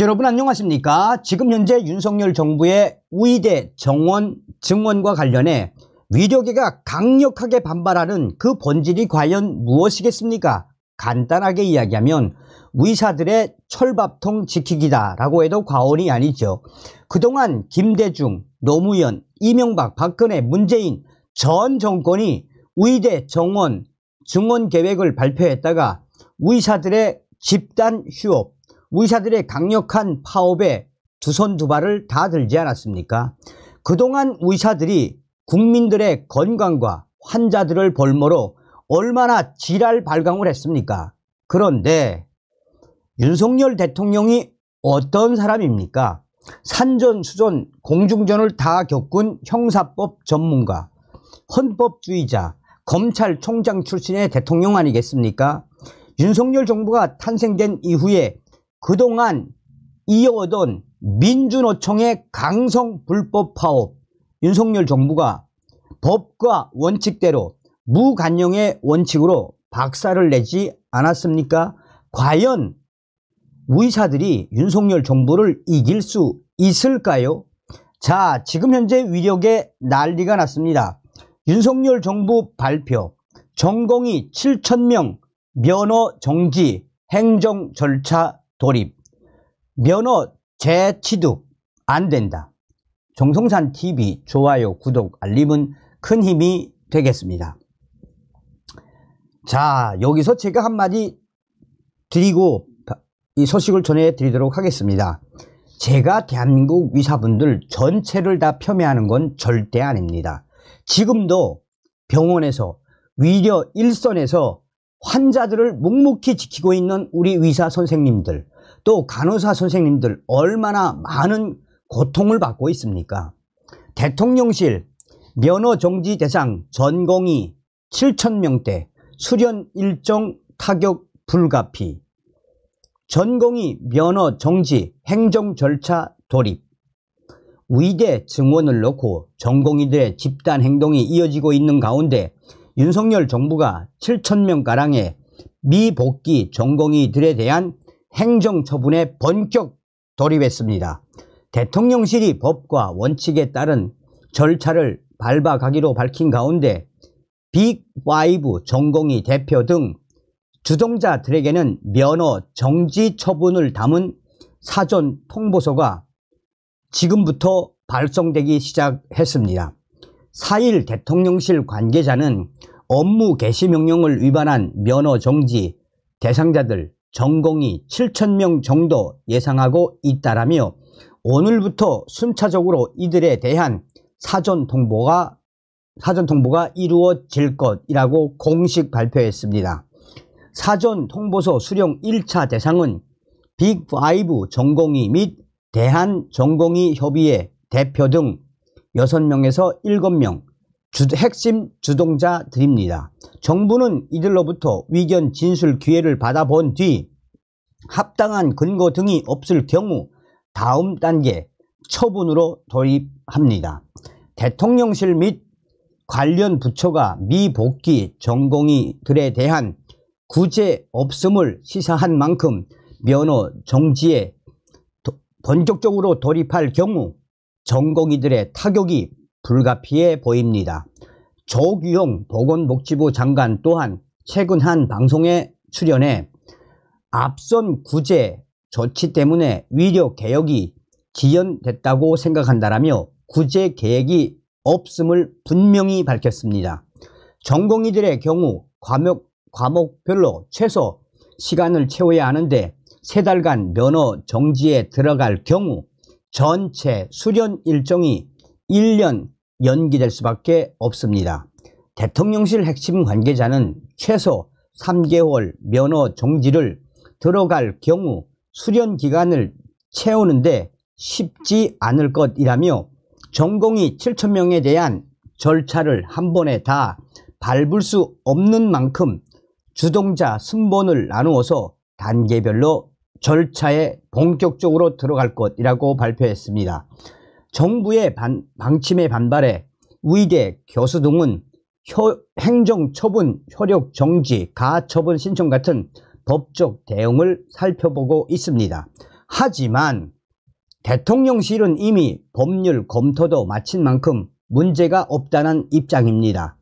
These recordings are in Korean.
여러분 안녕하십니까? 지금 현재 윤석열 정부의 우이대 정원 증원과 관련해 위력계가 강력하게 반발하는 그 본질이 과연 무엇이겠습니까? 간단하게 이야기하면 의사들의 철밥통 지키기다라고 해도 과언이 아니죠. 그동안 김대중, 노무현, 이명박, 박근혜, 문재인 전 정권이 의대 정원 증원 계획을 발표했다가 의사들의 집단 휴업, 우사들의 강력한 파업에 두 손 두 발을 다 들지 않았습니까? 그동안 의사들이 국민들의 건강과 환자들을 볼모로 얼마나 지랄 발광을 했습니까? 그런데 윤석열 대통령이 어떤 사람입니까? 산전, 수전, 공중전을 다 겪은 형사법 전문가, 헌법주의자, 검찰총장 출신의 대통령 아니겠습니까? 윤석열 정부가 탄생된 이후에 그동안 이어오던 민주노총의 강성 불법 파업 윤석열 정부가 법과 원칙대로 무관용의 원칙으로 박살을 내지 않았습니까? 과연 의사들이 윤석열 정부를 이길 수 있을까요? 자 지금 현재 위력에 난리가 났습니다. 윤석열 정부 발표 전공이 7천명 면허 정지 행정 절차 도입, 면허 재취득 안 된다. 종성산 TV 좋아요, 구독, 알림은 큰 힘이 되겠습니다. 자, 여기서 제가 한마디 드리고 이 소식을 전해드리도록 하겠습니다. 제가 대한민국 의사분들 전체를 다 폄훼하는 건 절대 아닙니다. 지금도 병원에서 위려 일선에서 환자들을 묵묵히 지키고 있는 우리 의사 선생님들 또 간호사 선생님들 얼마나 많은 고통을 받고 있습니까? 대통령실 면허 정지 대상 전공이 7천명대 수련 일정 타격 불가피 전공이 면허 정지 행정 절차 돌입 위대 증원을 놓고 전공이들의 집단 행동이 이어지고 있는 가운데 윤석열 정부가 7천명가량의 미복귀 전공이들에 대한 행정처분에 본격 돌입했습니다. 대통령실이 법과 원칙에 따른 절차를 밟아가기로 밝힌 가운데 빅5 전공이 대표 등 주동자들에게는 면허 정지 처분을 담은 사전 통보서가 지금부터 발송되기 시작했습니다. 4일 대통령실 관계자는 업무 개시 명령을 위반한 면허 정지 대상자들 전공이 7천명 정도 예상하고 있다라며 오늘부터 순차적으로 이들에 대한 사전 통보가 사전 통보가 이루어질 것이라고 공식 발표했습니다. 사전 통보서 수령 1차 대상은 빅5 전공의 및 대한 전공의 협의회 대표 등 6명에서 7명, 주, 핵심 주동자들입니다. 정부는 이들로부터 위견 진술 기회를 받아본 뒤 합당한 근거 등이 없을 경우 다음 단계 처분으로 돌입합니다. 대통령실 및 관련 부처가 미복귀 전공이들에 대한 구제 없음을 시사한 만큼 면허 정지에 도, 본격적으로 돌입할 경우 전공이들의 타격이 불가피해 보입니다. 조규용 보건복지부 장관 또한 최근 한 방송에 출연해 앞선 구제 조치 때문에 위료 개혁이 지연됐다고 생각한다라며 구제 계획이 없음을 분명히 밝혔습니다. 전공의들의 경우 과목, 과목별로 최소 시간을 채워야 하는데 세 달간 면허 정지에 들어갈 경우 전체 수련 일정이 1년 연기될 수밖에 없습니다. 대통령실 핵심 관계자는 최소 3개월 면허 종지를 들어갈 경우 수련 기간을 채우는데 쉽지 않을 것이라며 전공이 7천명에 대한 절차를 한 번에 다 밟을 수 없는 만큼 주동자 순번을 나누어서 단계별로 절차에 본격적으로 들어갈 것이라고 발표했습니다. 정부의 반, 방침에 반발해 위대 교수 등은 행정처분, 효력정지, 가처분 신청 같은 법적 대응을 살펴보고 있습니다. 하지만 대통령실은 이미 법률 검토도 마친 만큼 문제가 없다는 입장입니다.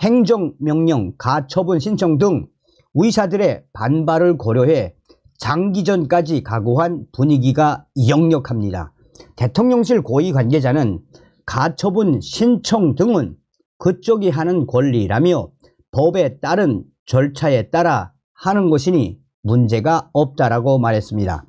행정명령, 가처분 신청 등 의사들의 반발을 고려해 장기전까지 각오한 분위기가 역력합니다. 대통령실 고위 관계자는 가처분 신청 등은 그쪽이 하는 권리라며 법에 따른 절차에 따라 하는 것이니 문제가 없다라고 말했습니다.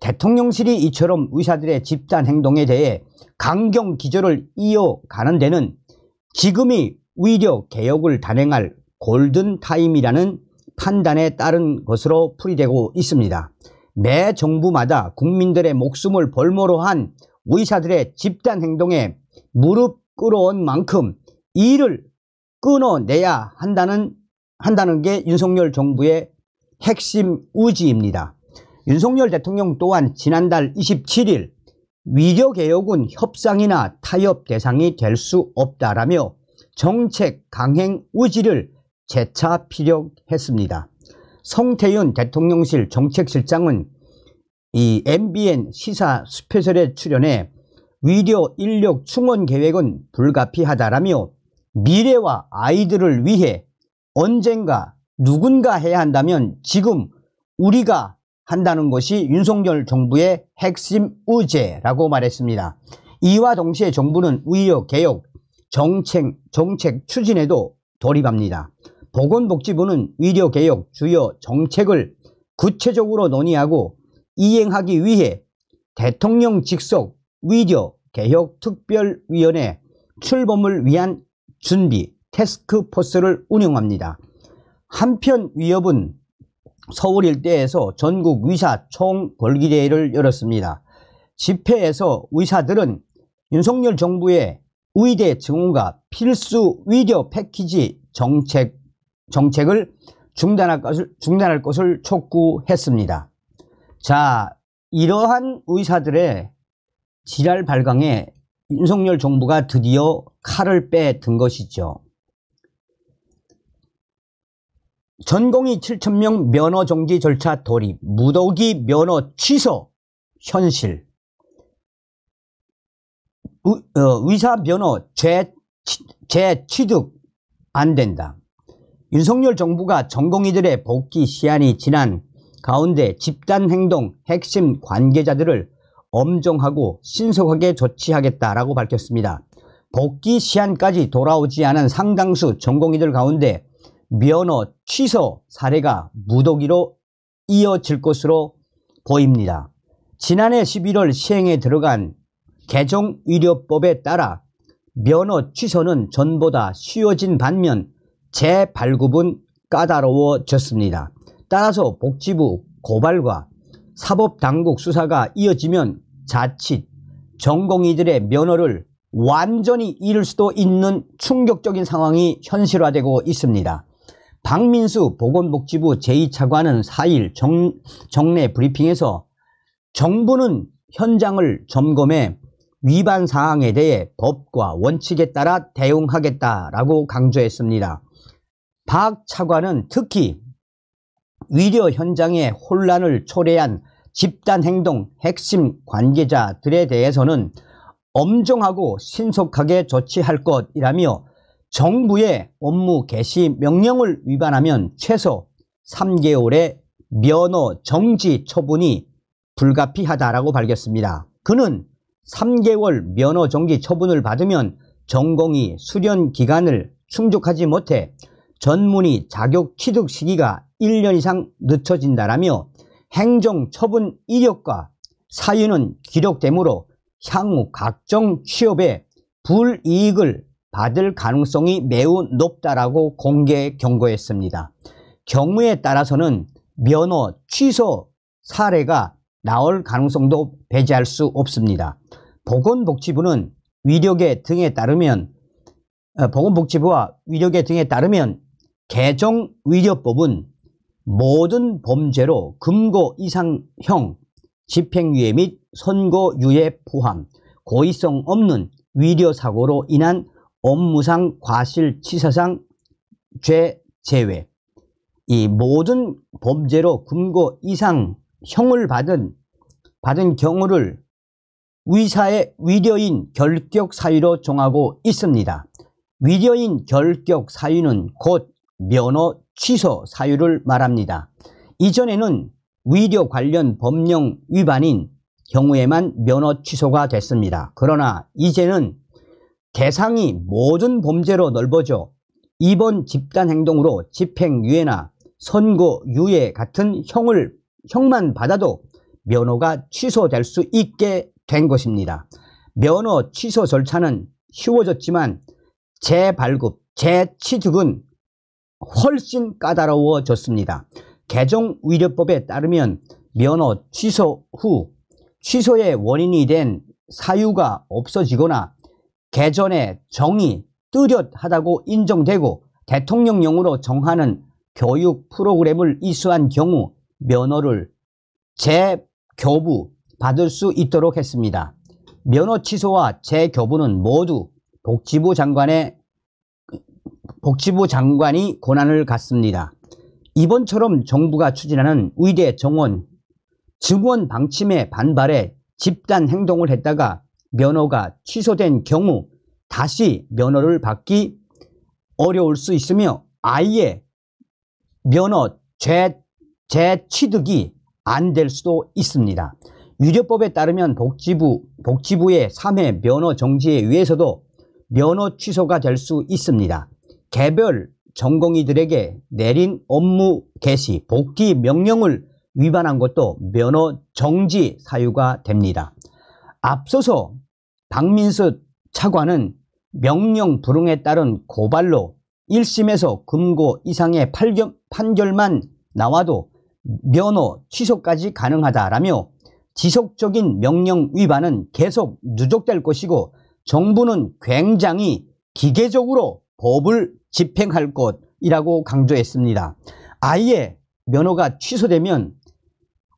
대통령실이 이처럼 의사들의 집단 행동에 대해 강경 기조를 이어가는 데는 지금이 오히려 개혁을 단행할 골든타임이라는 판단에 따른 것으로 풀이되고 있습니다. 매 정부마다 국민들의 목숨을 벌모로한 의사들의 집단 행동에 무릎 끌어온 만큼 일을 끊어내야 한다는, 한다는 게 윤석열 정부의 핵심 의지입니다. 윤석열 대통령 또한 지난달 27일 위료개혁은 협상이나 타협 대상이 될 수 없다라며 정책 강행 의지를 재차 피력했습니다. 성태윤 대통령실 정책실장은 이 MBN 시사 스페셜에 출연해 위료 인력 충원 계획은 불가피하다라며 미래와 아이들을 위해 언젠가 누군가 해야 한다면 지금 우리가 한다는 것이 윤석열 정부의 핵심 의제라고 말했습니다. 이와 동시에 정부는 위료 개혁, 정책, 정책 추진에도 돌입합니다. 보건복지부는 의료개혁 주요 정책을 구체적으로 논의하고 이행하기 위해 대통령 직속 의료개혁특별위원회 출범을 위한 준비 테스크포스를 운영합니다. 한편 위협은 서울 일대에서 전국 의사 총궐기대회를 열었습니다. 집회에서 의사들은 윤석열 정부의 의대 증원과 필수 의료 패키지 정책 정책을 중단할 것을, 중단할 것을 촉구했습니다. 자, 이러한 의사들의 지랄 발광에 윤석열 정부가 드디어 칼을 빼든 것이죠. 전공이 7천명 면허 정지 절차 돌입, 무더기 면허 취소, 현실. 의, 어, 사 면허 재 취득 안 된다. 윤석열 정부가 전공의들의 복귀 시한이 지난 가운데 집단행동 핵심 관계자들을 엄정하고 신속하게 조치하겠다라고 밝혔습니다. 복귀 시한까지 돌아오지 않은 상당수 전공의들 가운데 면허 취소 사례가 무더기로 이어질 것으로 보입니다. 지난해 11월 시행에 들어간 개정의료법에 따라 면허 취소는 전보다 쉬워진 반면 재발급은 까다로워졌습니다. 따라서 복지부 고발과 사법당국 수사가 이어지면 자칫 전공의들의 면허를 완전히 잃을 수도 있는 충격적인 상황이 현실화되고 있습니다. 박민수 보건복지부 제2차관은 4일 정, 정례 브리핑에서 정부는 현장을 점검해 위반 사항에 대해 법과 원칙에 따라 대응하겠다라고 강조했습니다. 박 차관은 특히 위료 현장의 혼란을 초래한 집단행동 핵심 관계자들에 대해서는 엄정하고 신속하게 조치할 것이라며 정부의 업무 개시 명령을 위반하면 최소 3개월의 면허 정지 처분이 불가피하다라고 밝혔습니다. 그는 3개월 면허 정지 처분을 받으면 전공이 수련 기간을 충족하지 못해 전문의 자격 취득 시기가 1년 이상 늦춰진다라며 행정처분 이력과 사유는 기록되므로 향후 각종 취업에 불이익을 받을 가능성이 매우 높다라고 공개 경고했습니다. 경우에 따라서는 면허 취소 사례가 나올 가능성도 배제할 수 없습니다. 보건복지부는 위력의 등에 따르면 어, 보건복지부와 위력의 등에 따르면 개정 위조법은 모든 범죄로 금고 이상형, 집행유예 및 선고유예 포함, 고의성 없는 위조사고로 인한 업무상 과실치사상 죄 제외 이 모든 범죄로 금고 이상 형을 받은 받은 경우를 위사의 위려인 결격 사유로 정하고 있습니다. 위려인 결격 사유는 곧 면허 취소 사유를 말합니다. 이전에는 위료 관련 법령 위반인 경우에만 면허 취소가 됐습니다. 그러나 이제는 대상이 모든 범죄로 넓어져 이번 집단행동으로 집행유예나 선고유예 같은 형을 형만 받아도 면허가 취소될 수 있게 된 것입니다. 면허 취소 절차는 쉬워졌지만 재발급, 재취득은 훨씬 까다로워졌습니다. 개정 위료법에 따르면 면허 취소 후 취소의 원인이 된 사유가 없어지거나 개전의 정이 뚜렷하다고 인정되고 대통령령으로 정하는 교육 프로그램을 이수한 경우 면허를 재교부 받을 수 있도록 했습니다. 면허 취소와 재교부는 모두 복지부 장관의 복지부 장관이 권한을 갖습니다. 이번처럼 정부가 추진하는 의대 정원 증원 방침에 반발해 집단 행동을 했다가 면허가 취소된 경우 다시 면허를 받기 어려울 수 있으며 아예 면허 재, 재취득이 안 될 수도 있습니다. 유료법에 따르면 복지부, 복지부의 3회 면허 정지에 의해서도 면허 취소가 될 수 있습니다. 개별 전공의들에게 내린 업무 개시, 복귀 명령을 위반한 것도 면허 정지 사유가 됩니다. 앞서서 박민수 차관은 명령 불응에 따른 고발로 1심에서 금고 이상의 판결만 나와도 면허 취소까지 가능하다라며 지속적인 명령 위반은 계속 누적될 것이고 정부는 굉장히 기계적으로 법을 집행할 것이라고 강조했습니다. 아예 면허가 취소되면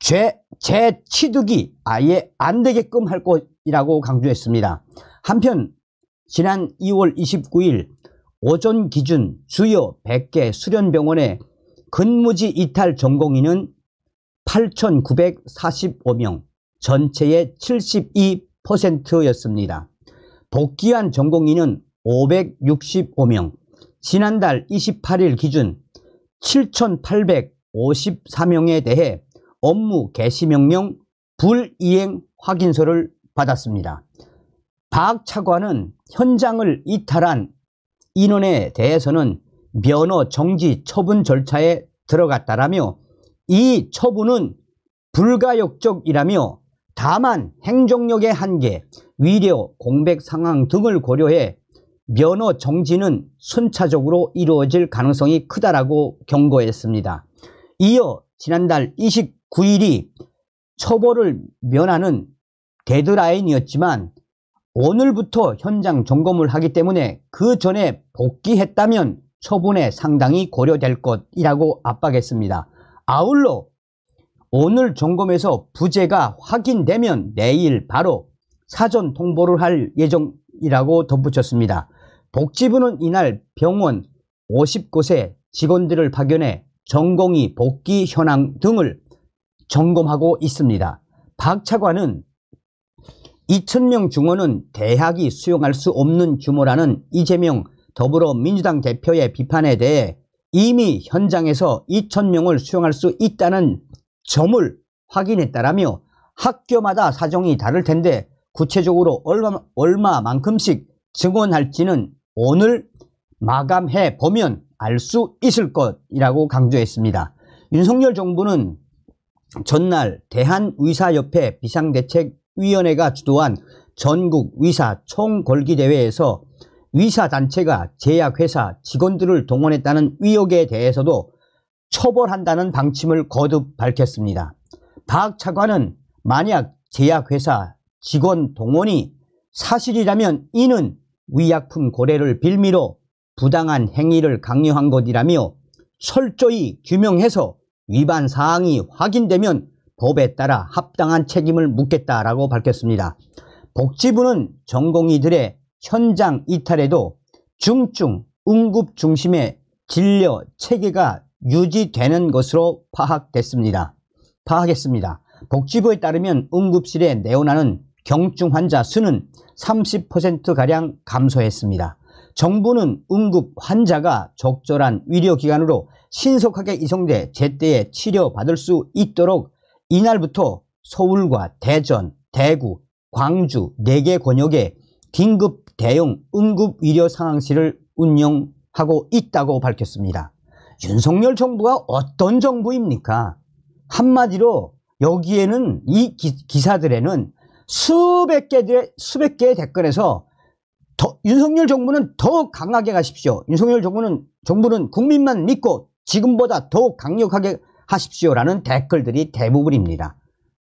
죄, 재취득이 아예 안 되게끔 할 것이라고 강조했습니다. 한편 지난 2월 29일 오전 기준 주요 100개 수련병원의 근무지 이탈 전공인은 8,945명 전체의 72%였습니다. 복귀한 전공인은 565명 지난달 28일 기준 7,854명에 대해 업무 개시 명령 불이행 확인서를 받았습니다. 박 차관은 현장을 이탈한 인원에 대해서는 면허 정지 처분 절차에 들어갔다라며 이 처분은 불가역적이라며 다만 행정력의 한계, 위료, 공백 상황 등을 고려해 면허 정지는 순차적으로 이루어질 가능성이 크다라고 경고했습니다. 이어 지난달 29일이 처벌을 면하는 데드라인이었지만 오늘부터 현장 점검을 하기 때문에 그 전에 복귀했다면 처분에 상당히 고려될 것이라고 압박했습니다. 아울러 오늘 점검에서 부재가 확인되면 내일 바로 사전 통보를 할 예정 이라고 덧붙였습니다. 복지부는 이날 병원 50곳에 직원들을 파견해 전공의 복귀 현황 등을 점검하고 있습니다. 박 차관은 2천명 중원은 대학이 수용할 수 없는 규모라는 이재명 더불어민주당 대표의 비판에 대해 이미 현장에서 2천명을 수용할 수 있다는 점을 확인했다라며 학교마다 사정이 다를 텐데 구체적으로 얼마, 얼마만큼씩 증원할지는 오늘 마감해 보면 알 수 있을 것이라고 강조했습니다. 윤석열 정부는 전날 대한의사협회 비상대책위원회가 주도한 전국의사 총궐기대회에서 의사단체가 제약회사 직원들을 동원했다는 의혹에 대해서도 처벌한다는 방침을 거듭 밝혔습니다. 박 차관은 만약 제약회사 직원 동원이 사실이라면 이는 위약품 거래를 빌미로 부당한 행위를 강요한 것이라며 철저히 규명해서 위반 사항이 확인되면 법에 따라 합당한 책임을 묻겠다라고 밝혔습니다. 복지부는 전공의들의 현장 이탈에도 중증, 응급 중심의 진료 체계가 유지되는 것으로 파악됐습니다. 파악했습니다. 복지부에 따르면 응급실에 내원하는 경증 환자 수는 30%가량 감소했습니다. 정부는 응급 환자가 적절한 의료기관으로 신속하게 이송돼 제때에 치료받을 수 있도록 이날부터 서울과 대전, 대구, 광주 4개 권역에 긴급 대용 응급 의료 상황실을 운영하고 있다고 밝혔습니다. 윤석열 정부가 어떤 정부입니까? 한마디로 여기에는 이 기, 기사들에는 수백 개의 수백 개의 댓글에서 더, 윤석열 정부는 더욱 강하게 가십시오. 윤석열 정부는 정부는 국민만 믿고 지금보다 더욱 강력하게 하십시오라는 댓글들이 대부분입니다.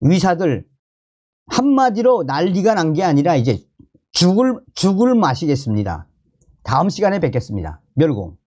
의사들 한마디로 난리가 난 게 아니라 이제 죽을 죽을 마시겠습니다. 다음 시간에 뵙겠습니다. 멸공.